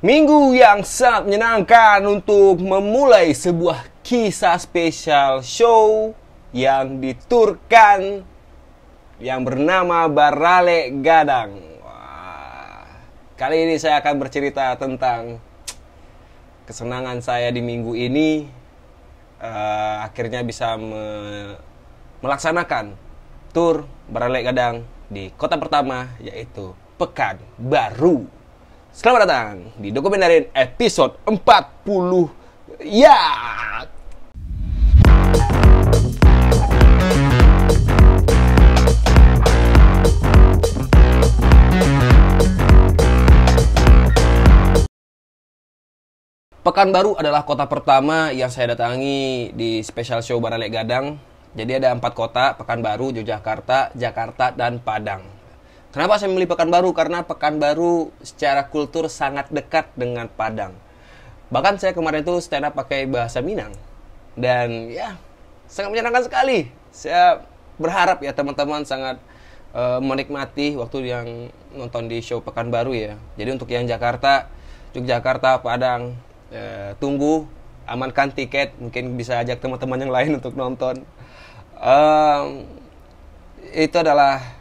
Minggu yang sangat menyenangkan untuk memulai sebuah kisah spesial show yang diturkan yang bernama Barale Gadang. Wah. Kali ini saya akan bercerita tentang kesenangan saya di minggu ini uh, akhirnya bisa me melaksanakan tur Barale Gadang di kota pertama yaitu Pekanbaru. Selamat datang di Dokumentarin episode 40 Ya! Pekanbaru adalah kota pertama yang saya datangi di special show Baralek Gadang. Jadi ada empat kota, Pekanbaru, Yogyakarta, Jakarta, dan Padang Kenapa saya memilih Pekanbaru? Karena Pekanbaru secara kultur sangat dekat dengan Padang. Bahkan saya kemarin itu stand up pakai bahasa Minang. Dan ya, sangat menyenangkan sekali. Saya berharap ya teman-teman sangat uh, menikmati waktu yang nonton di show Pekanbaru ya. Jadi untuk yang Jakarta, Yogyakarta, Padang, uh, tunggu amankan tiket mungkin bisa ajak teman-teman yang lain untuk nonton um, itu adalah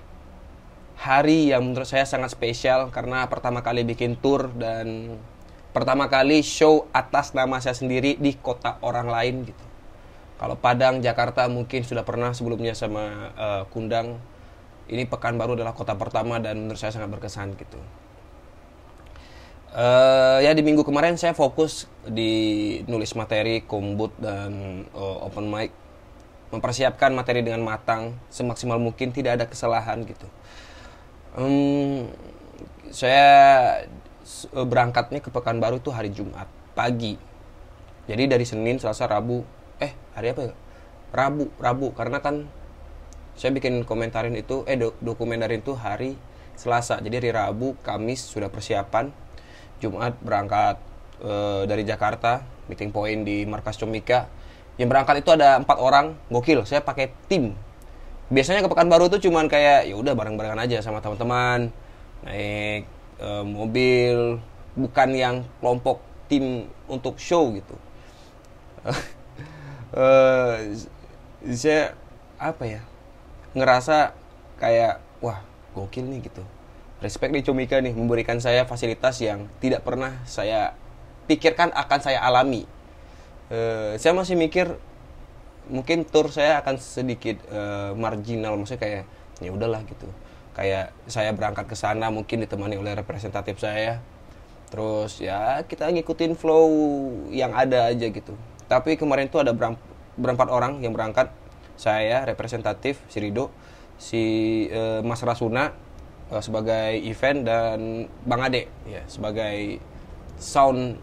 hari yang menurut saya sangat spesial karena pertama kali bikin tour dan pertama kali show atas nama saya sendiri di kota orang lain gitu. Kalau Padang, Jakarta mungkin sudah pernah sebelumnya sama uh, Kundang. Ini Pekanbaru adalah kota pertama dan menurut saya sangat berkesan gitu. Uh, ya di minggu kemarin saya fokus di nulis materi, kombut dan uh, open mic, mempersiapkan materi dengan matang, semaksimal mungkin tidak ada kesalahan gitu um, saya eh, berangkatnya ke Pekanbaru tuh hari Jumat pagi jadi dari Senin Selasa Rabu eh hari apa ya Rabu Rabu karena kan saya bikin komentarin itu eh do, dokumentarin itu hari Selasa jadi hari Rabu Kamis sudah persiapan Jumat berangkat e, dari Jakarta meeting point di markas Comika yang berangkat itu ada empat orang gokil saya pakai tim biasanya ke Pekanbaru tuh cuman kayak ya udah bareng-barengan aja sama teman-teman naik e, mobil bukan yang kelompok tim untuk show gitu e, saya apa ya ngerasa kayak wah gokil nih gitu respect nih Comika nih memberikan saya fasilitas yang tidak pernah saya pikirkan akan saya alami e, saya masih mikir mungkin tour saya akan sedikit uh, marginal maksudnya kayak ya udahlah gitu kayak saya berangkat ke sana mungkin ditemani oleh representatif saya terus ya kita ngikutin flow yang ada aja gitu tapi kemarin tuh ada berempat orang yang berangkat saya representatif si Rido si uh, Mas Rasuna uh, sebagai event dan Bang Ade ya sebagai sound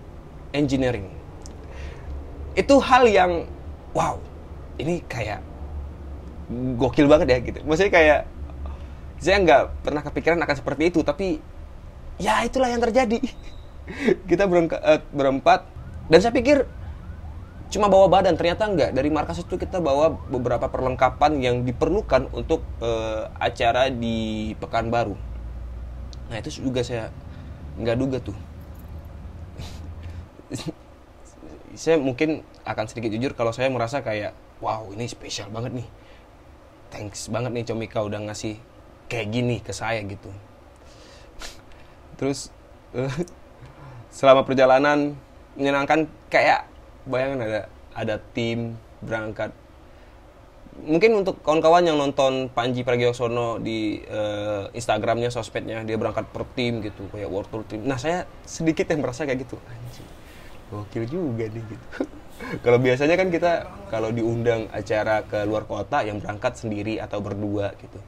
engineering itu hal yang wow ini kayak gokil banget ya gitu maksudnya kayak saya nggak pernah kepikiran akan seperti itu tapi ya itulah yang terjadi kita berengka, eh, berempat dan saya pikir cuma bawa badan ternyata nggak dari markas itu kita bawa beberapa perlengkapan yang diperlukan untuk uh, acara di Pekanbaru nah itu juga saya nggak duga tuh saya mungkin akan sedikit jujur kalau saya merasa kayak wow ini spesial banget nih thanks banget nih Comika udah ngasih kayak gini ke saya gitu terus eh, selama perjalanan menyenangkan kayak bayangin ada ada tim berangkat mungkin untuk kawan-kawan yang nonton Panji Pragiosono di uh, Instagramnya sosmednya dia berangkat per tim gitu kayak world tour team nah saya sedikit yang merasa kayak gitu anjing gokil juga nih gitu kalau biasanya kan kita kalau diundang acara ke luar kota yang berangkat sendiri atau berdua gitu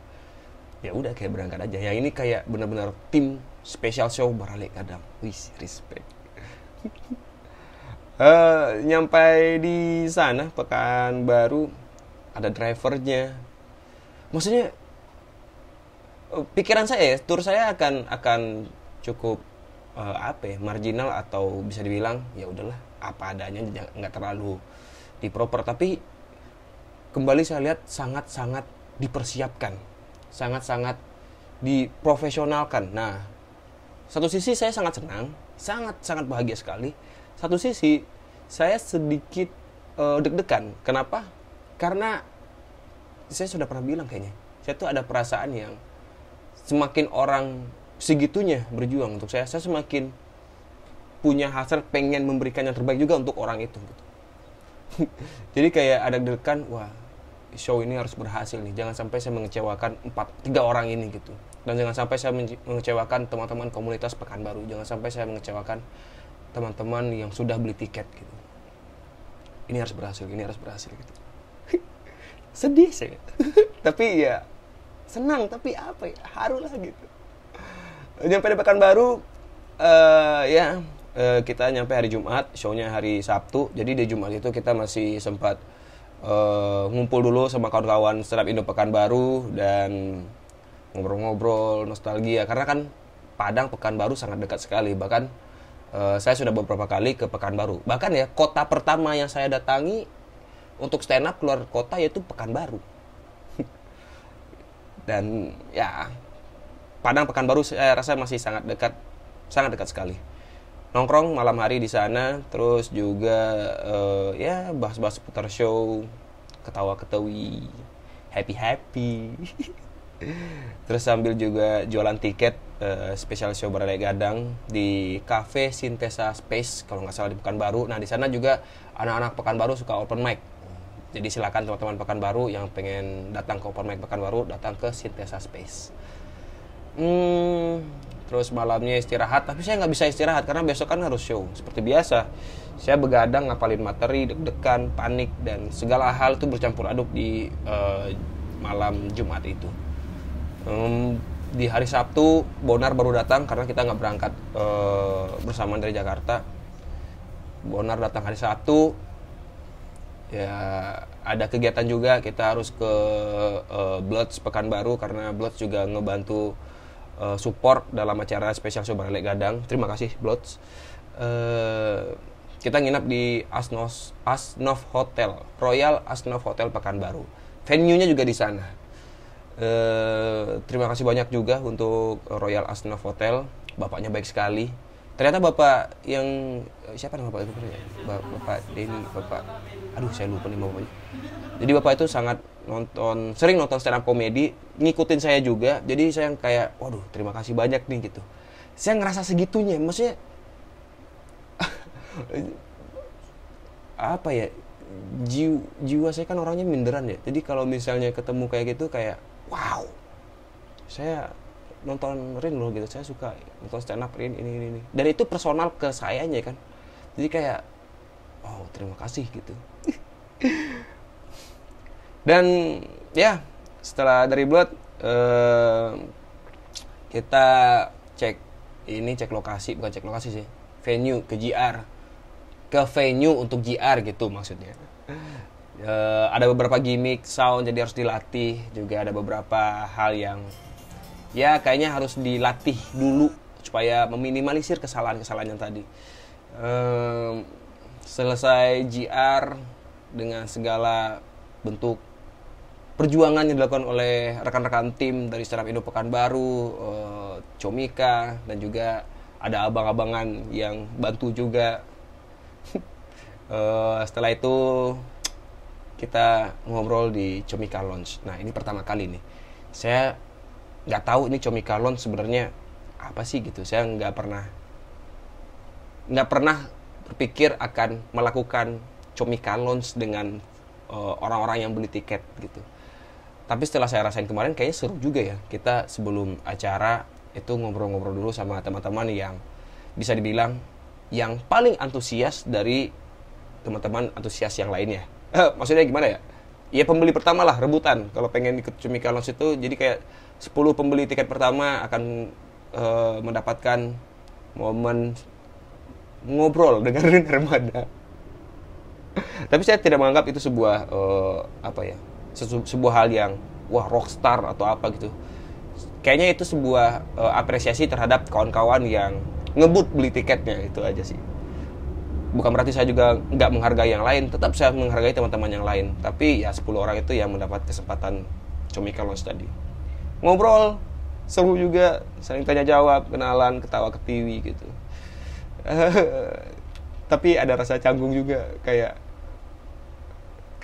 ya udah kayak berangkat aja ya ini kayak benar-benar tim special show beralih kadang wis respect uh, nyampai di sana pekan baru ada drivernya maksudnya eh, pikiran saya ya tour saya akan akan cukup uh, apa ya marginal atau bisa dibilang ya udahlah apa adanya nggak terlalu di proper tapi kembali saya lihat sangat-sangat dipersiapkan sangat-sangat diprofesionalkan nah satu sisi saya sangat senang sangat-sangat bahagia sekali satu sisi saya sedikit uh, deg-degan kenapa karena saya sudah pernah bilang kayaknya saya tuh ada perasaan yang semakin orang segitunya berjuang untuk saya saya semakin punya hasrat pengen memberikan yang terbaik juga untuk orang itu gitu. jadi kayak ada dekan wah show ini harus berhasil nih jangan sampai saya mengecewakan empat tiga orang ini gitu dan jangan sampai saya mengecewakan teman-teman komunitas pekanbaru jangan sampai saya mengecewakan teman-teman yang sudah beli tiket gitu ini harus berhasil ini harus berhasil gitu sedih sih tapi ya senang tapi apa ya haru lah gitu nyampe di pekanbaru uh, ya uh, kita nyampe hari Jumat, shownya hari Sabtu. Jadi di Jumat itu kita masih sempat uh, ngumpul dulu sama kawan-kawan setelah Indo Pekanbaru dan ngobrol-ngobrol nostalgia karena kan Padang Pekanbaru sangat dekat sekali bahkan uh, saya sudah beberapa kali ke Pekanbaru bahkan ya kota pertama yang saya datangi untuk stand up keluar kota yaitu Pekanbaru dan ya Padang Pekanbaru saya rasa masih sangat dekat sangat dekat sekali nongkrong malam hari di sana terus juga uh, ya bahas-bahas seputar show ketawa ketawi happy happy terus sambil juga jualan tiket uh, spesial show Barale Gadang di cafe Sintesa Space kalau nggak salah di Pekanbaru nah di sana juga anak-anak Pekanbaru suka open mic jadi silakan teman-teman Pekanbaru yang pengen datang ke open mic Pekanbaru datang ke Sintesa Space hmm terus malamnya istirahat tapi saya nggak bisa istirahat karena besok kan harus show seperti biasa saya begadang ngapalin materi deg-degan panik dan segala hal itu bercampur aduk di uh, malam Jumat itu um, di hari Sabtu Bonar baru datang karena kita nggak berangkat uh, eh, bersamaan dari Jakarta Bonar datang hari Sabtu ya ada kegiatan juga kita harus ke uh, Bloods Pekanbaru karena Bloods juga ngebantu uh, support dalam acara spesial show Lele Gadang. Terima kasih Blots. Uh, kita nginap di Asnos Asnov Hotel, Royal Asnov Hotel Pekanbaru. Venue-nya juga di sana. Uh, terima kasih banyak juga untuk Royal Asnov Hotel. Bapaknya baik sekali. Ternyata bapak yang siapa nama bapak itu? Bapak Denny, bapak. Aduh, saya lupa nih bapaknya. Jadi bapak itu sangat nonton sering nonton stand up komedi ngikutin saya juga jadi saya kayak waduh terima kasih banyak nih gitu saya ngerasa segitunya maksudnya apa ya jiwa, jiwa saya kan orangnya minderan ya jadi kalau misalnya ketemu kayak gitu kayak wow saya nonton Rin loh gitu saya suka nonton stand up Rin ini ini ini dan itu personal ke sayanya kan jadi kayak oh terima kasih gitu dan ya setelah dari blood uh, kita cek ini cek lokasi bukan cek lokasi sih venue ke GR ke venue untuk GR gitu maksudnya uh, ada beberapa gimmick sound jadi harus dilatih juga ada beberapa hal yang ya kayaknya harus dilatih dulu supaya meminimalisir kesalahan-kesalahan yang tadi selesai GR dengan segala bentuk perjuangan yang dilakukan oleh rekan-rekan tim dari startup Indo Pekanbaru, uh, Comika dan juga ada abang-abangan yang bantu juga. uh, setelah itu kita ngobrol di Comika Launch. Nah ini pertama kali nih. Saya nggak tahu ini Comika Launch sebenarnya apa sih gitu. Saya nggak pernah nggak pernah berpikir akan melakukan Comika Launch dengan eh, orang-orang uh, yang beli tiket gitu tapi setelah saya rasain kemarin kayaknya seru juga ya kita sebelum acara itu ngobrol-ngobrol dulu sama teman-teman yang bisa dibilang yang paling antusias dari teman-teman antusias yang lainnya eh, maksudnya gimana ya ya pembeli pertama lah rebutan kalau pengen ikut Cumika Lounge itu jadi kayak 10 pembeli tiket pertama akan eh, mendapatkan momen ngobrol dengerin Armada tapi saya tidak menganggap itu sebuah uh, apa ya sesu, sebuah hal yang wah rockstar atau apa gitu kayaknya itu sebuah uh, apresiasi terhadap kawan-kawan yang ngebut beli tiketnya itu aja sih bukan berarti saya juga nggak menghargai yang lain tetap saya menghargai teman-teman yang lain tapi ya 10 orang itu yang mendapat kesempatan comika launch tadi ngobrol seru juga saling tanya jawab kenalan ketawa ketiwi gitu tapi ada rasa canggung juga kayak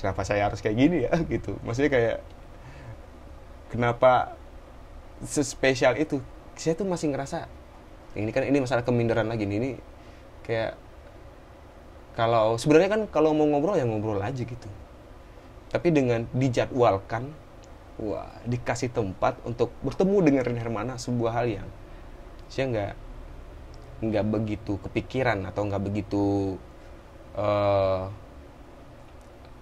kenapa saya harus kayak gini ya gitu maksudnya kayak kenapa sespesial itu saya tuh masih ngerasa ini kan ini masalah keminderan lagi nih ini kayak kalau sebenarnya kan kalau mau ngobrol ya ngobrol aja gitu tapi dengan dijadwalkan wah dikasih tempat untuk bertemu dengan Rin Hermana sebuah hal yang saya nggak nggak begitu kepikiran atau nggak begitu uh,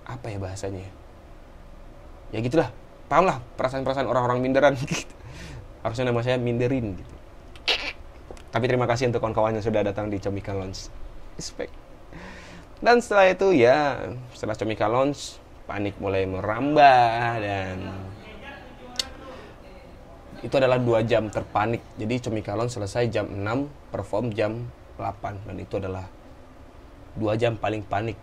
apa ya bahasanya ya? ya gitulah paham lah perasaan-perasaan orang-orang minderan gitu. harusnya nama saya minderin gitu tapi terima kasih untuk kawan-kawan yang sudah datang di Comika Lounge respect dan setelah itu ya setelah Comika Lounge panik mulai merambah dan itu adalah dua jam terpanik jadi Lounge selesai jam 6 perform jam 8 dan itu adalah dua jam paling panik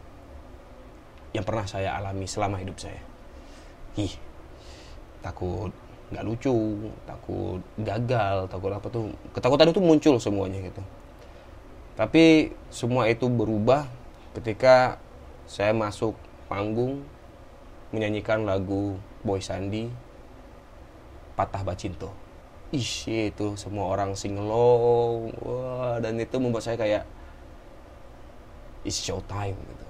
yang pernah saya alami selama hidup saya. Ih, takut nggak lucu, takut gagal, takut apa tuh. Ketakutan itu muncul semuanya gitu. Tapi semua itu berubah ketika saya masuk panggung menyanyikan lagu Boy Sandi Patah Bacinto. Ih, itu semua orang singelong. Wah, dan itu membuat saya kayak it's show time gitu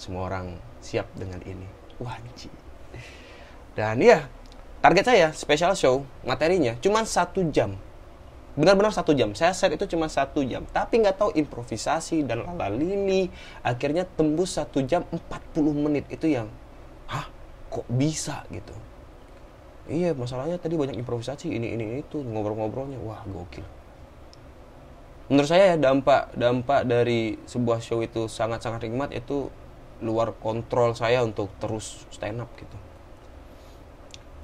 semua orang siap dengan ini wanci dan ya target saya special show materinya cuma satu jam benar-benar satu jam saya set itu cuma satu jam tapi nggak tahu improvisasi dan lili. akhirnya tembus satu jam 40 menit itu yang hah kok bisa gitu iya masalahnya tadi banyak improvisasi ini ini itu ngobrol-ngobrolnya wah gokil menurut saya ya dampak dampak dari sebuah show itu sangat-sangat nikmat itu luar kontrol saya untuk terus stand up gitu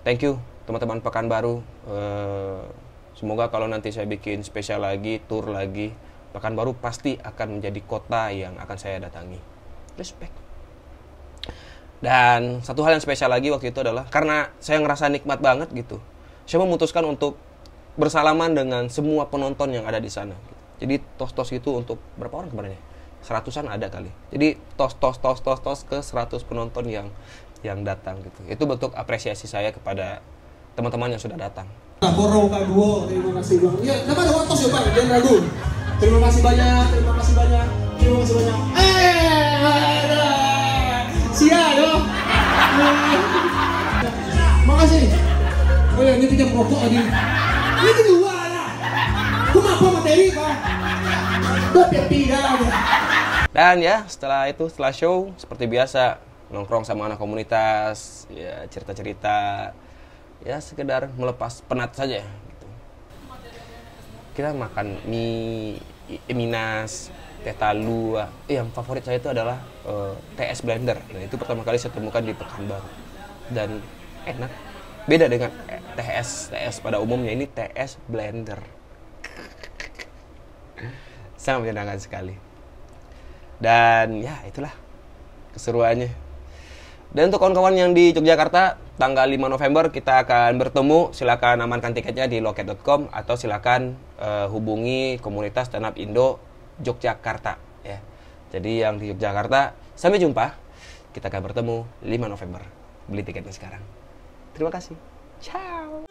thank you teman-teman Pekanbaru uh, semoga kalau nanti saya bikin spesial lagi tour lagi Pekanbaru pasti akan menjadi kota yang akan saya datangi respect dan satu hal yang spesial lagi waktu itu adalah karena saya ngerasa nikmat banget gitu saya memutuskan untuk bersalaman dengan semua penonton yang ada di sana jadi tos-tos itu untuk berapa orang kemarin ya seratusan ada kali jadi tos tos tos tos tos ke seratus penonton yang yang datang gitu itu bentuk apresiasi saya kepada teman-teman yang sudah datang Koro nah, Kaguo, terima kasih bang. Ya, kenapa ada Watos ya bang, jangan ragu. Terima kasih banyak, terima kasih banyak, terima kasih banyak. Eh, sia dong. Makasih. Oh ya, ini pinjam rokok tadi. Ini dua lah. Kumapa materi bang? Dan ya, setelah itu, setelah show, seperti biasa, nongkrong sama anak komunitas, ya cerita-cerita, ya sekedar melepas penat saja. Gitu. Kita makan mie, eh, minas, teh talu, ah, iya, yang favorit saya itu adalah uh, eh, TS Blender. Nah, itu pertama kali saya temukan di Pekanbaru. Dan enak. Beda dengan TS, TS pada umumnya ini TS Blender sangat menyenangkan sekali dan ya itulah keseruannya dan untuk kawan-kawan yang di Yogyakarta tanggal 5 November kita akan bertemu silakan amankan tiketnya di loket.com atau silakan uh, hubungi komunitas stand up Indo Yogyakarta ya jadi yang di Yogyakarta sampai jumpa kita akan bertemu 5 November beli tiketnya sekarang terima kasih ciao